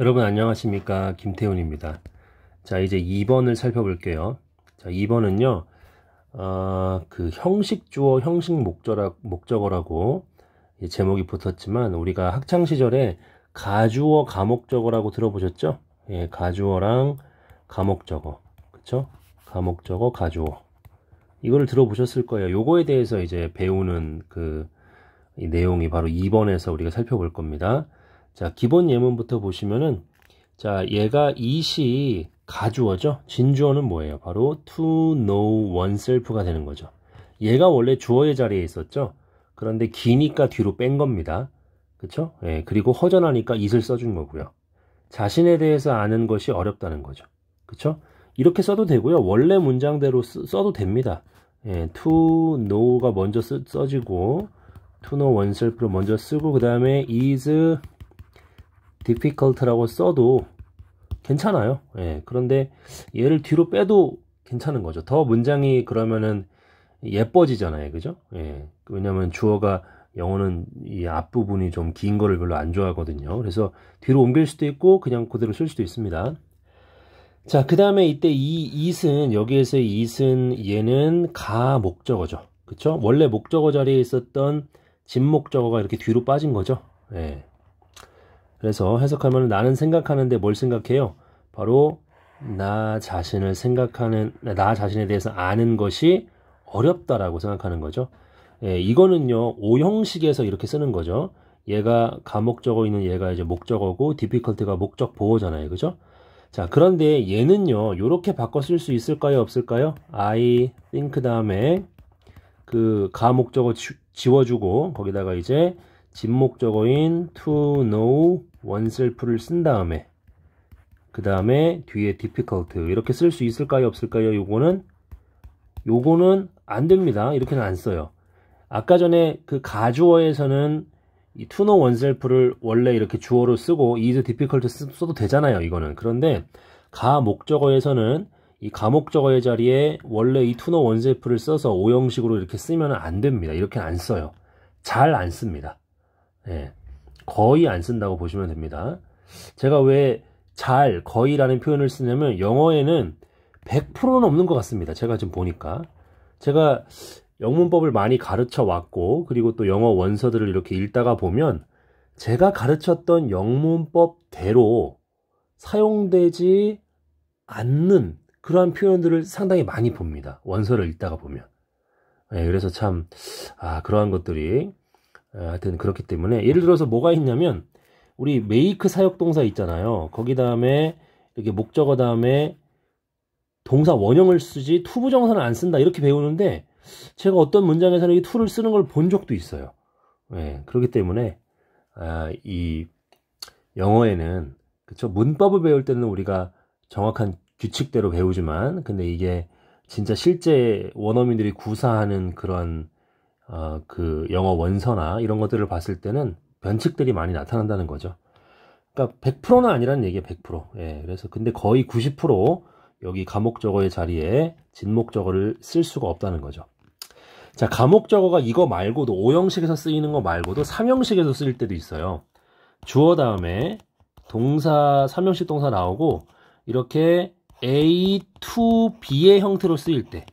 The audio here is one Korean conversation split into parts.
여러분 안녕하십니까 김태훈입니다 자 이제 2번을 살펴볼게요 자 2번은요 어, 그 형식주어 형식목적어라, 목적어라고 제목이 붙었지만 우리가 학창시절에 가주어 가목적어라고 들어보셨죠 예, 가주어랑 가목적어 그쵸 가목적어 가주어 이거를 들어보셨을 거예요 요거에 대해서 이제 배우는 그 내용이 바로 2번에서 우리가 살펴볼 겁니다 자, 기본 예문부터 보시면은 자, 얘가 이시 가주어죠. 진주어는 뭐예요? 바로 to know oneself가 되는 거죠. 얘가 원래 주어의 자리에 있었죠. 그런데 기니까 뒤로 뺀 겁니다. 그렇 예, 그리고 허전하니까 it을 써준 거고요. 자신에 대해서 아는 것이 어렵다는 거죠. 그렇 이렇게 써도 되고요. 원래 문장대로 쓰, 써도 됩니다. 예, to know가 먼저 쓰, 써지고 to know oneself로 먼저 쓰고 그 다음에 is difficult라고 써도 괜찮아요. 예, 그런데 얘를 뒤로 빼도 괜찮은 거죠. 더 문장이 그러면은 예뻐지잖아요. 그죠? 예. 왜냐면 주어가 영어는 이 앞부분이 좀 긴 거를 별로 안 좋아하거든요. 그래서 뒤로 옮길 수도 있고 그냥 그대로 쓸 수도 있습니다. 자, 그 다음에 이때 이 it은 여기에서 의 it은 얘는 가 목적어죠. 그쵸? 원래 목적어 자리에 있었던 진목적어가 이렇게 뒤로 빠진 거죠. 예. 그래서 해석하면 나는 생각하는데 뭘 생각해요? 바로 나 자신을 생각하는 나 자신에 대해서 아는 것이 어렵다라고 생각하는 거죠. 예, 이거는요 오 형식에서 이렇게 쓰는 거죠. 얘가 감목적어 있는 얘가 이제 목적어고 디피컬트가 목적 보호잖아요, 그죠? 자 그런데 얘는요 이렇게 바꿔 쓸 수 있을까요, 없을까요? I think 그 다음에 그 가목적어 지워주고 거기다가 이제 집목적어인 to know oneself를 쓴 다음에 그 다음에 뒤에 difficult 이렇게 쓸 수 있을까요 없을까요 요거는 요거는 안 됩니다 이렇게는 안 써요 아까 전에 그 가주어에서는 이 to know oneself를 원래 이렇게 주어로 쓰고 is difficult 써도 되잖아요 이거는 그런데 가 목적어에서는 이 가목적어의 자리에 원래 이 투너 원셀프를 써서 오형식으로 이렇게 쓰면 안 됩니다. 이렇게 는안 써요. 잘 안 씁니다. 예, 거의 안 쓴다고 보시면 됩니다. 제가 왜 잘, 거의라는 표현을 쓰냐면 영어에는 100%는 없는 것 같습니다. 제가 지금 보니까. 제가 영문법을 많이 가르쳐 왔고, 그리고 또 영어 원서들을 이렇게 읽다가 보면 제가 가르쳤던 영문법대로 사용되지 않는 그러한 표현들을 상당히 많이 봅니다. 원서를 읽다가 보면. 예, 그래서 참, 아, 그러한 것들이 아, 하여튼 그렇기 때문에 예를 들어서 뭐가 있냐면 우리 메이크 사역동사 있잖아요. 거기 다음에 이렇게 목적어 다음에 동사 원형을 쓰지 투부정사는 안 쓴다 이렇게 배우는데 제가 어떤 문장에서는 이 투를 쓰는 걸 본 적도 있어요. 네, 그렇기 때문에 아, 이 영어에는 그쵸 문법을 배울 때는 우리가 정확한 규칙대로 배우지만 근데 이게 진짜 실제 원어민들이 구사하는 그런 어, 그 영어 원서나 이런 것들을 봤을 때는 변칙들이 많이 나타난다는 거죠. 그러니까 100%는 아니라는 얘기예요. 100%. 예, 그래서 근데 거의 90% 여기 감옥적어의 자리에 진목적어를 쓸 수가 없다는 거죠. 자, 감옥적어가 이거 말고도 5형식에서 쓰이는 거 말고도 3형식에서 쓰일 때도 있어요. 주어 다음에 동사 3형식 동사 나오고 이렇게 A to B의 형태로 쓰일 때.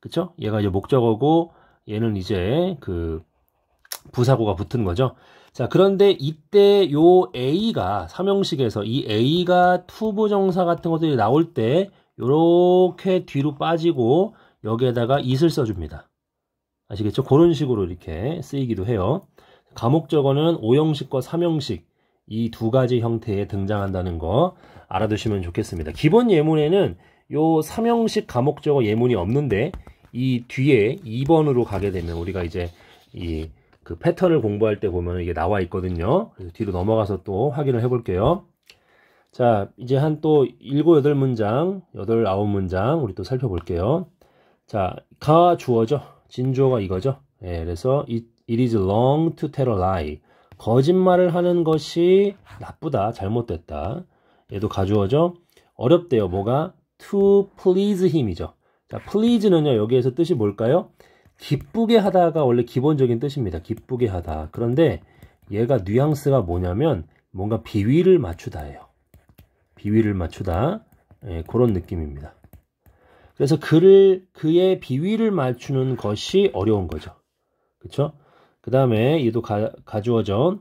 그쵸? 얘가 이제 목적어고 얘는 이제 그 부사고가 붙은 거죠. 자, 그런데 이때 요 A가 삼형식에서 이 A가 투부정사 같은 것들이 나올 때 요렇게 뒤로 빠지고 여기에다가 이을 써줍니다. 아시겠죠? 그런 식으로 이렇게 쓰이기도 해요. 감옥적어는 5형식과 3형식 이 두 가지 형태에 등장한다는 거 알아두시면 좋겠습니다. 기본 예문에는 요 3형식 감옥적어 예문이 없는데 이 뒤에 2번으로 가게 되면 우리가 이제 이 그 패턴을 공부할 때 보면 이게 나와 있거든요. 그래서 뒤로 넘어가서 또 확인을 해 볼게요. 자, 이제 한 또 7, 8문장, 8, 9문장 우리 또 살펴볼게요. 자, 가 주어죠. 진주어가 이거죠. 예, 그래서 it, it is wrong to tell a lie. 거짓말을 하는 것이 나쁘다, 잘못됐다. 얘도 가주어죠. 어렵대요. 뭐가? to please him이죠. 자, please는요, 여기에서 뜻이 뭘까요? 기쁘게 하다가 원래 기본적인 뜻입니다. 기쁘게 하다. 그런데 얘가 뉘앙스가 뭐냐면 뭔가 비위를 맞추다예요. 비위를 맞추다. 예, 그런 느낌입니다. 그래서 그를 그의 비위를 맞추는 것이 어려운 거죠. 그렇그 다음에 얘도 가, 가주어전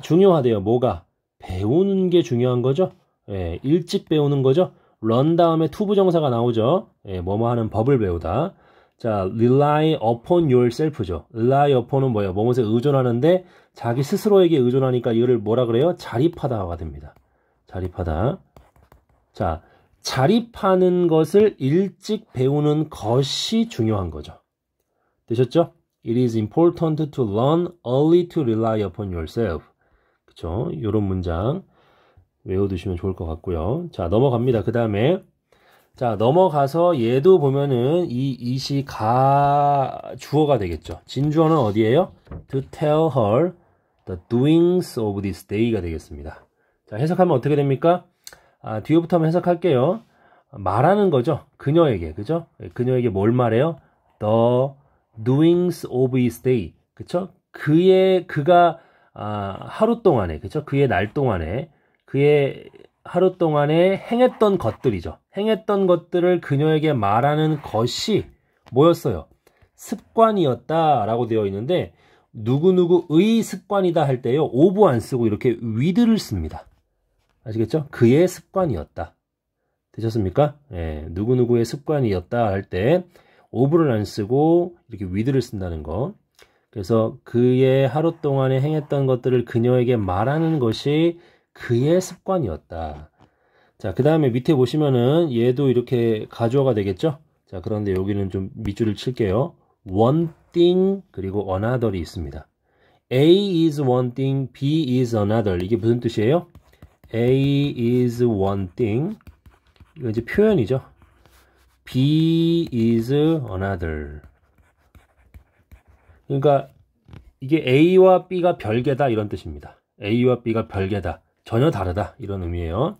중요하대요. 뭐가 배우는 게 중요한 거죠. 예, 일찍 배우는 거죠. run 다음에 to 부정사가 나오죠. 예, 뭐뭐 하는 법을 배우다. 자, rely upon yourself죠. rely upon은 뭐예요? 뭐뭇에 의존하는데 자기 스스로에게 의존하니까 이거를 뭐라 그래요? 자립하다가 됩니다. 자립하다. 자, 자립하는 것을 일찍 배우는 것이 중요한 거죠. 되셨죠? It is important to learn early to rely upon yourself. 그쵸? 요런 문장. 외워두시면 좋을 것 같고요. 자, 넘어갑니다. 그 다음에 자, 넘어가서 얘도 보면은 이 이시 가 주어가 되겠죠. 진주어는 어디예요? To tell her the doings of this day가 되겠습니다. 자, 해석하면 어떻게 됩니까? 아, 뒤에부터 한번 해석할게요. 말하는 거죠. 그녀에게. 그죠? 예, 그녀에게 뭘 말해요? The doings of his day. 그쵸? 그의, 그가, 아, 하루 동안에, 그쵸? 그의 날 동안에 그의 하루 동안에 행했던 것들이죠. 행했던 것들을 그녀에게 말하는 것이 뭐였어요? 습관이었다라고 되어 있는데 누구누구의 습관이다 할 때요. 오브 안 쓰고 이렇게 위드를 씁니다. 아시겠죠? 그의 습관이었다. 되셨습니까? 예, 누구누구의 습관이었다 할 때 오브를 안 쓰고 이렇게 위드를 쓴다는 거. 그래서 그의 하루 동안에 행했던 것들을 그녀에게 말하는 것이 그의 습관이었다. 자, 그 다음에 밑에 보시면은 얘도 이렇게 가져가 되겠죠? 자, 그런데 여기는 좀 밑줄을 칠게요. one thing 그리고 another이 있습니다. A is one thing, B is another. 이게 무슨 뜻이에요? A is one thing. 이거 이제 표현이죠. B is another. 그러니까 이게 A와 B가 별개다 이런 뜻입니다. A와 B가 별개다. 전혀 다르다 이런 의미예요.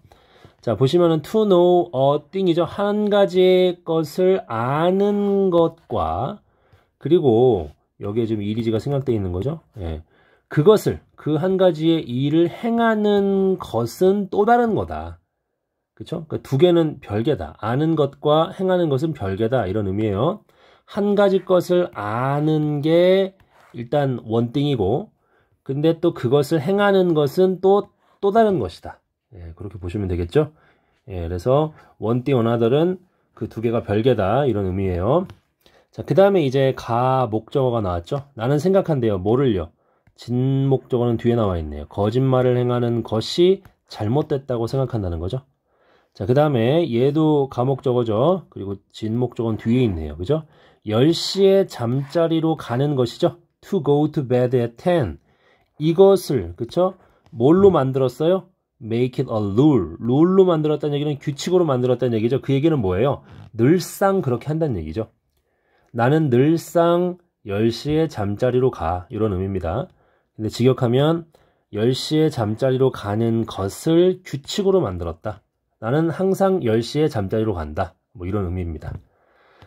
자 보시면은 to know a thing이죠. 한 가지의 것을 아는 것과 그리고 여기에 지금 이리지가 생각되어 있는 거죠. 예. 그것을 그 한 가지의 일을 행하는 것은 또 다른 거다. 그렇죠? 그러니까 두 개는 별개다. 아는 것과 행하는 것은 별개다 이런 의미예요. 한 가지 것을 아는 게 일단 원띵이고 근데 또 그것을 행하는 것은 또또 다른 것이다. 예, 그렇게 보시면 되겠죠. 예, 그래서 원띠 원하들은 그 두 개가 별개다 이런 의미예요. 자, 그 다음에 이제 가 목적어가 나왔죠. 나는 생각한대요. 뭐를요? 진 목적어는 뒤에 나와 있네요. 거짓말을 행하는 것이 잘못됐다고 생각한다는 거죠. 자, 그 다음에 얘도 가목적어죠. 그리고 진목적어는 뒤에 있네요. 그죠? 10시에 잠자리로 가는 것이죠. to go to bed at 10. 이것을, 그쵸? 뭘로 만들었어요? make it a rule. 룰로 만들었다는 얘기는 규칙으로 만들었다는 얘기죠. 그 얘기는 뭐예요? 늘상 그렇게 한다는 얘기죠. 나는 늘상 10시에 잠자리로 가. 이런 의미입니다. 근데 직역하면 10시에 잠자리로 가는 것을 규칙으로 만들었다. 나는 항상 10시에 잠자리로 간다. 뭐 이런 의미입니다.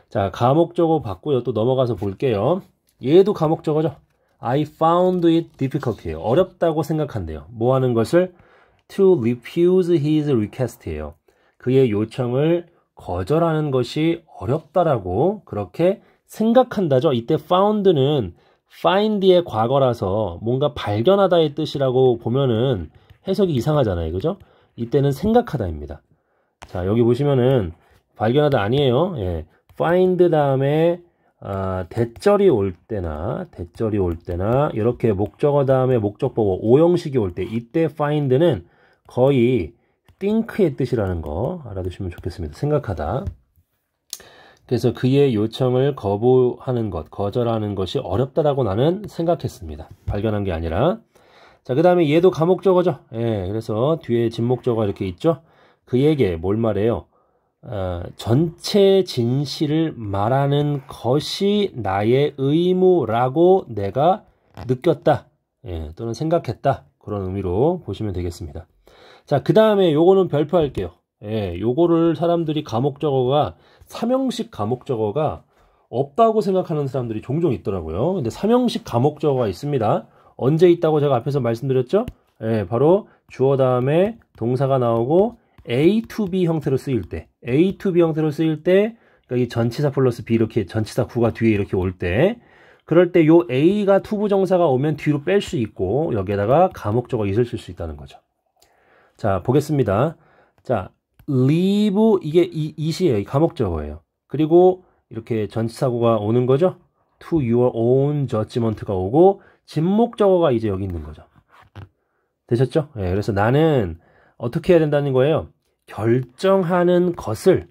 자, 감옥적어 봤고요. 또 넘어가서 볼게요. 얘도 감옥적어죠. I found it d i f f i c u l t 해요 어렵다고 생각한대요. 뭐 하는 것을? To refuse his r e q u e s t 해요 그의 요청을 거절하는 것이 어렵다라고 그렇게 생각한다죠. 이때 found는 find의 과거라서 뭔가 발견하다의 뜻이라고 보면은 해석이 이상하잖아요. 그죠? 이때는 생각하다입니다. 자, 여기 보시면은 발견하다 아니에요. 예. find 다음에 아, 대절이 올 때나 대절이 올 때나 이렇게 목적어 다음에 목적보고 오형식이 올 때 이때 find는 거의 think의 뜻이라는 거 알아두시면 좋겠습니다. 생각하다. 그래서 그의 요청을 거부하는 것, 거절하는 것이 어렵다라고 나는 생각했습니다. 발견한 게 아니라. 자, 그 다음에 얘도 감옥적어죠. 예, 그래서 뒤에 진목적어 이렇게 있죠. 그에게 뭘 말해요? 어, 전체 진실을 말하는 것이 나의 의무라고 내가 느꼈다. 예, 또는 생각했다. 그런 의미로 보시면 되겠습니다. 자, 그 다음에 요거는 별표 할게요. 예, 요거를 사람들이 감옥적어가, 삼형식 감옥적어가 없다고 생각하는 사람들이 종종 있더라고요. 근데 삼형식 감옥적어가 있습니다. 언제 있다고 제가 앞에서 말씀드렸죠? 예, 바로 주어 다음에 동사가 나오고 A to B 형태로 쓰일 때, A to B 형태로 쓰일 때, 그러니까 이 전치사 플러스 B 이렇게 전치사 구가 뒤에 이렇게 올 때, 그럴 때 요 A가 투부정사가 오면 뒤로 뺄 수 있고 여기에다가 감목조가 있을 수 있다는 거죠. 자 보겠습니다. 자 leave 이게 이, 이 시예요. 감옥조어예요 그리고 이렇게 전치사구가 오는 거죠. to your own judgment가 오고 진목적어가 이제 여기 있는 거죠. 되셨죠? 예, 그래서 나는 어떻게 해야 된다는 거예요? 결정하는 것을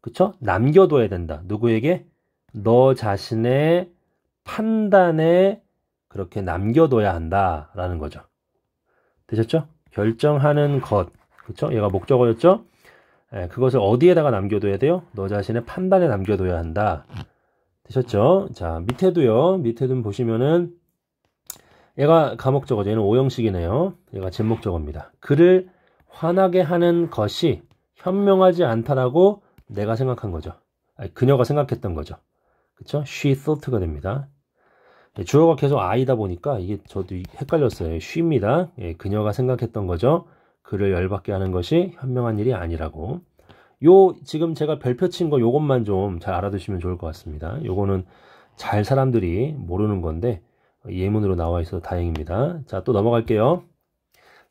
그쵸? 남겨둬야 된다. 누구에게? 너 자신의 판단에 그렇게 남겨둬야 한다라는 거죠. 되셨죠? 결정하는 것. 그쵸? 얘가 목적어였죠? 예, 그것을 어디에다가 남겨둬야 돼요? 너 자신의 판단에 남겨둬야 한다. 되셨죠? 자, 밑에도요. 밑에도 보시면은 얘가 감옥적어죠 얘는 오형식이네요. 얘가 제목적어입니다. 글을 화나게 하는 것이 현명하지 않다라고 내가 생각한 거죠. 아니, 그녀가 생각했던 거죠. 그쵸? She thought가 됩니다. 예, 주어가 계속 아이다 보니까 이게 저도 헷갈렸어요. 예, she입니다. 예, 그녀가 생각했던 거죠. 그를 열받게 하는 것이 현명한 일이 아니라고. 요 지금 제가 별표 친 거 요것만 좀 잘 알아두시면 좋을 것 같습니다. 요거는 잘 사람들이 모르는 건데 어, 예문으로 나와 있어서 다행입니다. 자, 또 넘어갈게요.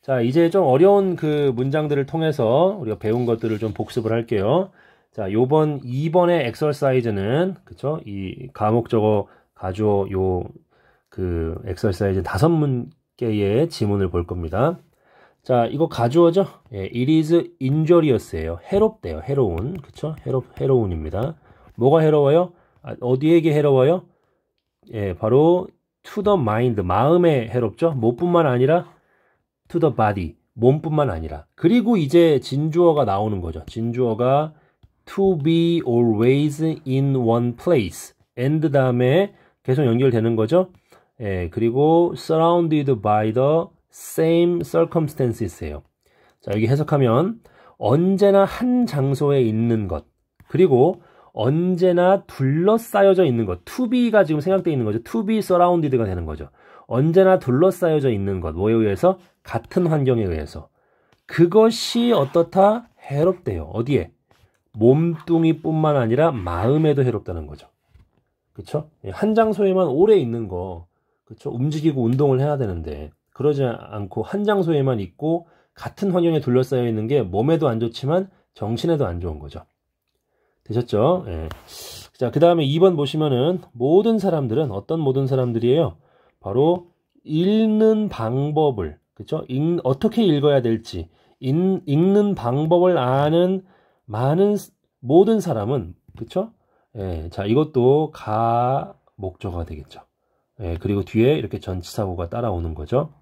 자, 이제 좀 어려운 그 문장들을 통해서 우리가 배운 것들을 좀 복습을 할게요. 자, 요번 2번의 엑설사이즈는 그쵸? 이 과목 적어 가져 요그 엑설사이즈 다섯 문개의 지문을 볼 겁니다. 자, 이거 가져오죠? 예, it is injurious예요. 해롭대요. 해로운. 그쵸? 해로, 해로운입니다. 뭐가 해로워요? 아, 어디에게 해로워요? 예, 바로 to the mind. 마음에 해롭죠? 뭐뿐만 아니라 to the body 몸뿐만 아니라 그리고 이제 진주어가 나오는 거죠. 진주어가 to be always in one place and 다음에 계속 연결되는 거죠. 예, 그리고 surrounded by the same circumstances예요. 자, 여기 해석하면 언제나 한 장소에 있는 것. 그리고 언제나 둘러싸여져 있는 것, to b 가 지금 생각되어 있는 거죠. to be s u 드가 되는 거죠. 언제나 둘러싸여져 있는 것, 뭐에 의해서? 같은 환경에 의해서. 그것이 어떻다? 해롭대요. 어디에? 몸뚱이뿐만 아니라 마음에도 해롭다는 거죠. 그쵸한 예, 장소에만 오래 있는 거, 그쵸 움직이고 운동을 해야 되는데 그러지 않고 한 장소에만 있고 같은 환경에 둘러싸여 있는 게 몸에도 안 좋지만 정신에도 안 좋은 거죠. 되셨죠? 예. 자, 그 다음에 2번 보시면은 모든 사람들은 어떤 모든 사람들이에요? 바로 읽는 방법을, 그쵸? 읽, 어떻게 읽어야 될지, 읽, 읽는 방법을 아는 많은, 모든 사람은, 그쵸? 예, 자, 이것도 가, 목조가 되겠죠. 예, 그리고 뒤에 이렇게 전치사고가 따라오는 거죠.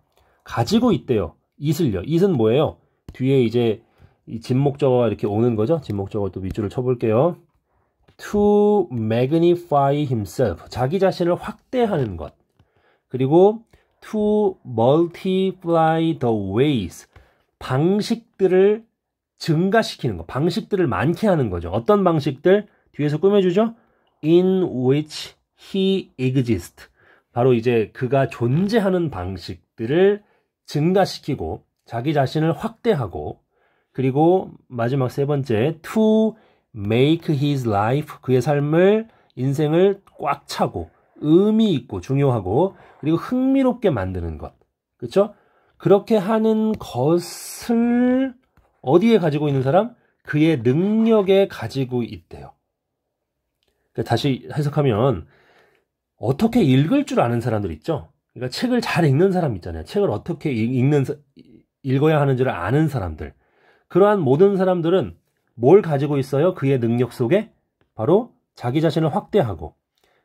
가지고 있대요. 이슬요. 이슬 뭐예요? 뒤에 이제 이 진목적어가 이렇게 오는 거죠. 진목적어 또 밑줄을 쳐볼게요. to magnify himself. 자기 자신을 확대하는 것. 그리고 to multiply the ways. 방식들을 증가시키는 거. 방식들을 많게 하는 거죠. 어떤 방식들? 뒤에서 꾸며주죠. in which he exists. 바로 이제 그가 존재하는 방식들을 증가시키고 자기 자신을 확대하고 그리고 마지막 세 번째 to make his life 그의 삶을 인생을 꽉 차고 의미 있고 중요하고 그리고 흥미롭게 만드는 것. 그렇죠? 그렇게 하는 것을 어디에 가지고 있는 사람? 그의 능력에 가지고 있대요. 그러니까 다시 해석하면 어떻게 읽을 줄 아는 사람들 있죠? 그러니까 책을 잘 읽는 사람 있잖아요. 책을 어떻게 읽는 읽어야 하는지를 아는 사람들. 그러한 모든 사람들은 뭘 가지고 있어요? 그의 능력 속에 바로 자기 자신을 확대하고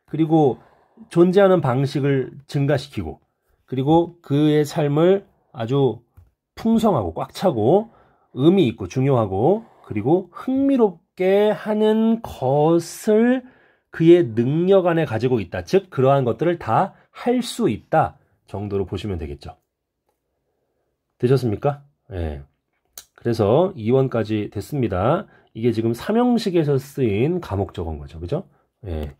그리고 존재하는 방식을 증가시키고 그리고 그의 삶을 아주 풍성하고 꽉 차고 의미 있고 중요하고 그리고 흥미롭게 하는 것을 그의 능력 안에 가지고 있다. 즉 그러한 것들을 다 할 수 있다 정도로 보시면 되겠죠. 되셨습니까? 예. 네. 그래서 2원까지 됐습니다. 이게 지금 삼형식에서 쓰인 감옥적인 어 거죠. 그죠? 예.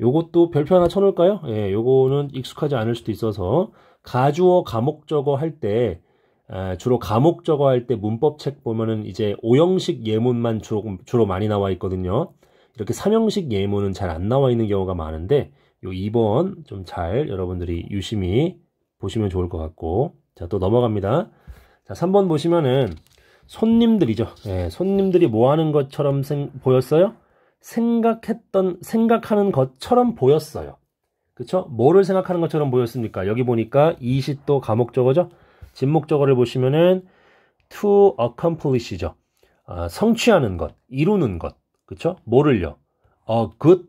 요것도 별표 하나 쳐놓을까요? 예, 요거는 익숙하지 않을 수도 있어서 가주어 감옥적어 할때 아, 주로 감옥적어 할 때 문법책 보면은 이제 5형식 예문만 주로, 주로 많이 나와 있거든요. 이렇게 3형식 예문은 잘 안 나와 있는 경우가 많은데 요 2번 좀 잘 여러분들이 유심히 보시면 좋을 것 같고 자 또 넘어갑니다. 자 3번 보시면은 손님들이죠. 예, 손님들이 뭐 하는 것처럼 생, 보였어요? 생각했던, 생각하는 것처럼 보였어요. 그쵸? 뭐를 생각하는 것처럼 보였습니까? 여기 보니까 이시도감옥적어죠 진목적어를 보시면은 to accomplish죠. 아, 성취하는 것, 이루는 것. 그쵸? 뭐를요? a good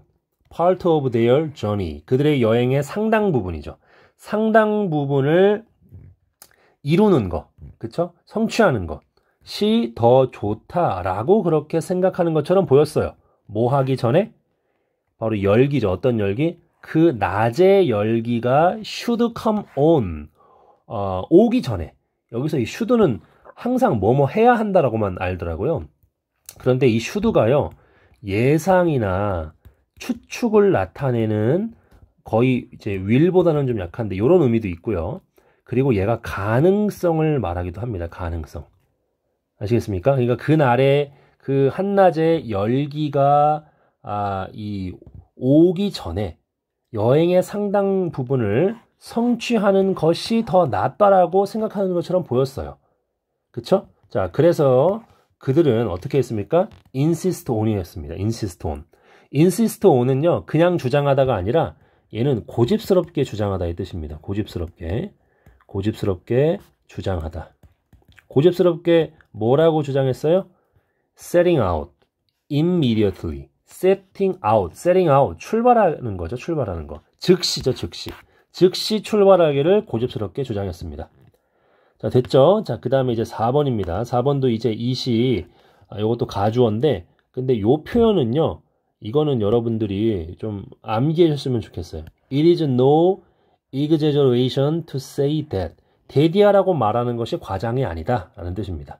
part of their journey. 그들의 여행의 상당 부분이죠. 상당 부분을 이루는 것. 그쵸? 성취하는 것. 시더 좋다라고 그렇게 생각하는 것처럼 보였어요. 뭐 하기 전에? 바로 열기죠. 어떤 열기? 그 낮의 열기가 should come on. 어, 오기 전에. 여기서 이 should는 항상 뭐 뭐 해야 한다라고만 알더라고요. 그런데 이 should가요. 예상이나 추측을 나타내는 거의 이제 will보다는 좀 약한데 이런 의미도 있고요. 그리고 얘가 가능성을 말하기도 합니다. 가능성. 아시겠습니까? 그러니까 그날에 그 한낮에 열기가 아, 이 오기 전에 여행의 상당 부분을 성취하는 것이 더 낫다라고 생각하는 것처럼 보였어요. 그쵸? 자, 그래서 그들은 어떻게 했습니까? insist on이 었습니다 insist on. insist on은요, 그냥 주장하다가 아니라 얘는 고집스럽게 주장하다의 뜻입니다. 고집스럽게. 고집스럽게 주장하다. 고집스럽게 뭐라고 주장했어요? setting out immediately setting out setting out 출발하는 거죠 출발하는 거 즉시죠 즉시 즉시 출발하기를 고집스럽게 주장했습니다 자 됐죠 자그 다음에 이제 4번입니다 4번도 이제 이시 아, 요것도 가주어인데 근데 요 표현은요 이거는 여러분들이 좀 암기해 줬으면 좋겠어요 it is no exaggeration to say that 데디아라고 말하는 것이 과장이 아니다. 라는 뜻입니다.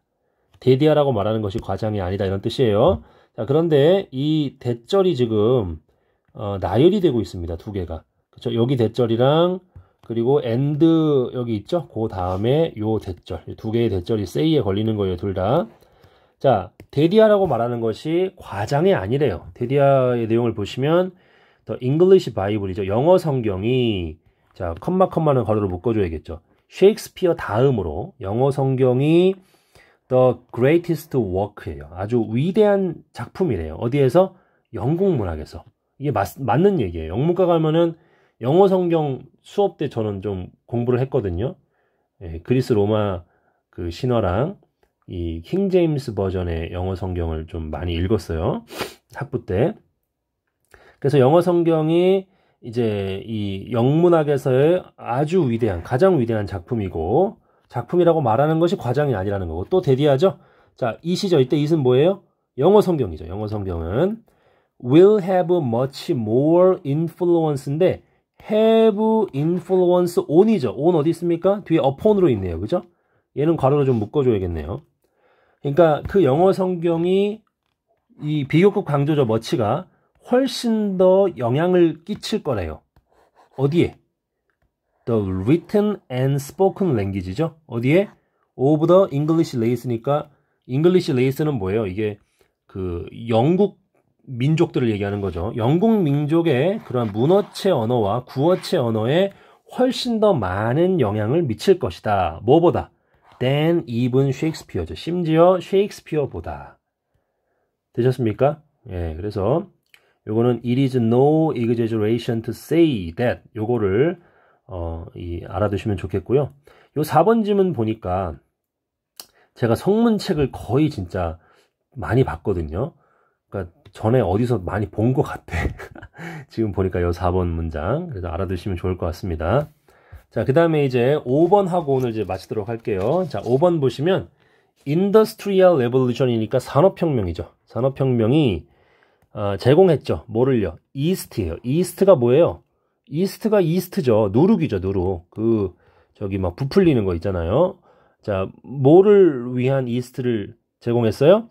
데디아라고 말하는 것이 과장이 아니다. 이런 뜻이에요. 음. 자, 그런데 이 대절이 지금, 어, 나열이 되고 있습니다. 두 개가. 그쵸. 여기 대절이랑, 그리고 엔드 여기 있죠? 그 다음에 요 대절. 두 개의 대절이 세이에 걸리는 거예요. 둘 다. 자, 데디아라고 말하는 것이 과장이 아니래요. 데디아의 내용을 보시면 더 잉글리시 바이블이죠. 영어 성경이 자, 컴마 컴마는 괄호로 묶어 줘야겠죠. 셰익스피어 다음으로 영어 성경이 The Greatest Work예요. 아주 위대한 작품이래요. 어디에서? 영국 문학에서. 이게 맞, 맞는 얘기예요. 영문과 가면은 영어 성경 수업 때 저는 좀 공부를 했거든요. 예, 그리스 로마 그 신화랑 이 킹 제임스 버전의 영어 성경을 좀 많이 읽었어요. 학부 때. 그래서 영어 성경이 이제 이 영문학에서의 아주 위대한 가장 위대한 작품이고 작품이라고 말하는 것이 과장이 아니라는 거고 또 대디하죠. 자, 이시죠. 이때 이은 뭐예요? 영어 성경이죠. 영어 성경은 will have much more influence인데 have influence on이죠. on 어디 있습니까? 뒤에 upon으로 있네요. 그죠? 얘는 괄호로 좀 묶어줘야겠네요. 그러니까 그 영어 성경이 이 비교급 강조죠. 머치가 훨씬 더 영향을 끼칠 거래요. 어디에? The written and spoken language죠. 어디에? Of the English race니까 English race는 뭐예요? 이게 그 영국 민족들을 얘기하는 거죠. 영국 민족의 그러한 문어체 언어와 구어체 언어에 훨씬 더 많은 영향을 미칠 것이다. 뭐보다? than even Shakespeare죠. 심지어 s s h a k e p e a r e 보다 되셨습니까? 예, 그래서 요거는 it is no exaggeration to say that 요거를 어, 이, 알아두시면 좋겠고요. 요 4번 지문 보니까 제가 성문책을 거의 진짜 많이 봤거든요. 그러니까 전에 어디서 많이 본 것 같아. 지금 보니까 요 4번 문장. 그래서 알아두시면 좋을 것 같습니다. 자, 그 다음에 이제 5번 하고 오늘 이제 마치도록 할게요. 자, 5번 보시면 인더스트리얼 레볼루션이니까 산업혁명이죠. 산업혁명이 어, 제공했죠. 뭐를요? 이스트예요. 이스트가 뭐예요? 이스트가 이스트죠. 누룩이죠, 누룩. 그 저기 막 부풀리는 거 있잖아요. 자, 뭐를 위한 이스트를 제공했어요?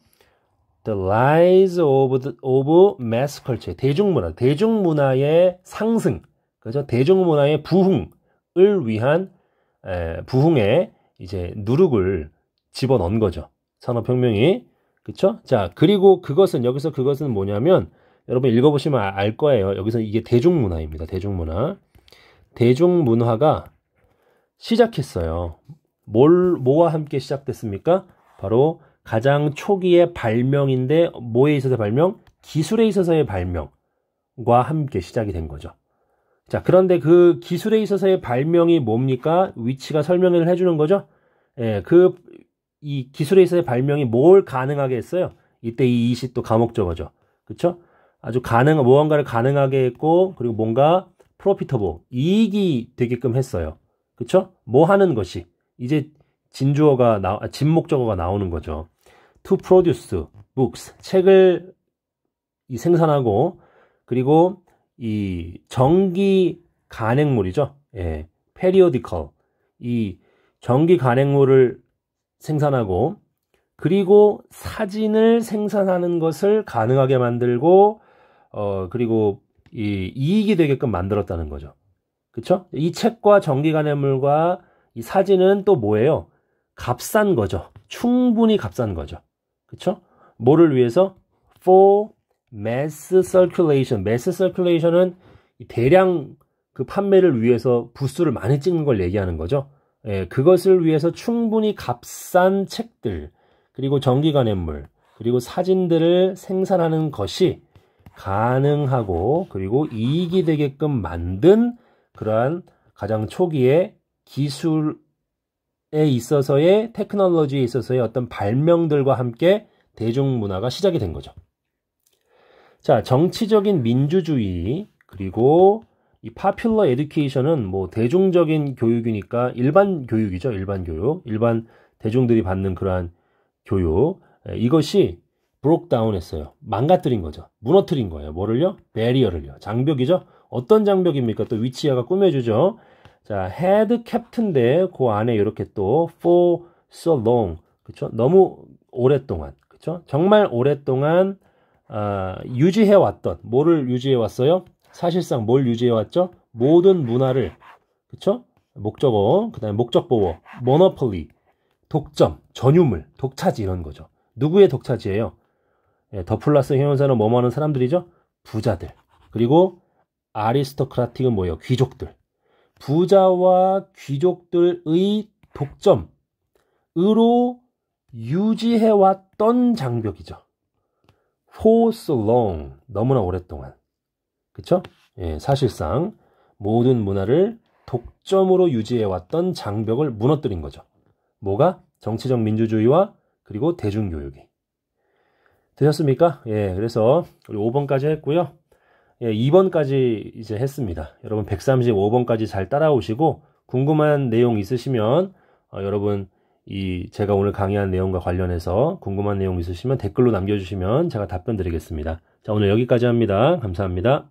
The rise of, the, of mass culture. 대중문화. 대중문화의 상승. 그죠? 대중문화의 부흥을 위한, 에, 부흥에 이제 누룩을 집어넣은 거죠. 산업혁명이 그쵸? 자, 그리고 그것은, 여기서 그것은 뭐냐면, 여러분 읽어보시면 아, 알 거예요. 여기서 이게 대중문화입니다. 대중문화. 대중문화가 시작했어요. 뭘, 뭐와 함께 시작됐습니까? 바로 가장 초기의 발명인데, 뭐에 있어서 발명? 기술에 있어서의 발명과 함께 시작이 된 거죠. 자, 그런데 그 기술에 있어서의 발명이 뭡니까? 위치가 설명을 해주는 거죠? 예, 그이 기술에 있어서의 발명이 뭘 가능하게 했어요? 이때 이 이시 또 감옥적어죠. 그쵸? 아주 가능, 무언가를 가능하게 했고, 그리고 뭔가 프로피터보, 이익이 되게끔 했어요. 그쵸? 뭐 하는 것이. 이제 진주어가, 나, 아, 진목적어가 나오는 거죠. to produce books, 책을 이 생산하고, 그리고 이 정기 간행물이죠. 예, periodical. 이 정기 간행물을 생산하고 그리고 사진을 생산하는 것을 가능하게 만들고 어 그리고 이 이익이 되게끔 만들었다는 거죠. 그렇죠? 이 책과 전기가뇌물과 이 사진은 또 뭐예요? 값싼 거죠. 충분히 값싼 거죠. 그렇죠? 뭐를 위해서 for mass circulation. mass circulation은 대량 그 판매를 위해서 부수를 많이 찍는 걸 얘기하는 거죠. 예, 그것을 위해서 충분히 값싼 책들, 그리고 전기관념물 그리고 사진들을 생산하는 것이 가능하고 그리고 이익이 되게끔 만든 그러한 가장 초기의 기술에 있어서의 테크놀로지에 있어서의 어떤 발명들과 함께 대중문화가 시작이 된 거죠. 자, 정치적인 민주주의 그리고 이 파퓰러 에듀케이션은 뭐 대중적인 교육이니까 일반 교육이죠. 일반 교육. 일반 대중들이 받는 그러한 교육. 이것이 브록 다운 했어요. 망가뜨린 거죠. 무너뜨린 거예요. 뭐를요? 베리어를요. 장벽이죠. 어떤 장벽입니까? 또 위치야가 꾸며주죠. 자, 헤드 캡틴데 그 안에 이렇게 또 for so long 그쵸? 너무 오랫동안 그쵸? 정말 오랫동안 아, 유지해 왔던 뭐를 유지해 왔어요? 사실상 뭘 유지해 왔죠? 모든 문화를 그쵸? 목적어, 그다음에 목적보호, 모노폴리, 독점, 전유물, 독차지 이런 거죠. 누구의 독차지예요? 예, 더 플러스 형용사는 뭐뭐 하는 사람들이죠? 부자들. 그리고 아리스토크라틱은 뭐예요? 귀족들. 부자와 귀족들의 독점으로 유지해왔던 장벽이죠. For so long. 너무나 오랫동안. 그쵸? 예, 사실상 모든 문화를 독점으로 유지해왔던 장벽을 무너뜨린 거죠. 뭐가? 정치적 민주주의와 그리고 대중교육이. 되셨습니까? 예, 그래서 우리 5번까지 했고요. 예, 2번까지 이제 했습니다. 여러분 135번까지 잘 따라오시고 궁금한 내용 있으시면 어, 여러분 이 제가 오늘 강의한 내용과 관련해서 궁금한 내용 있으시면 댓글로 남겨주시면 제가 답변 드리겠습니다. 자, 오늘 여기까지 합니다. 감사합니다.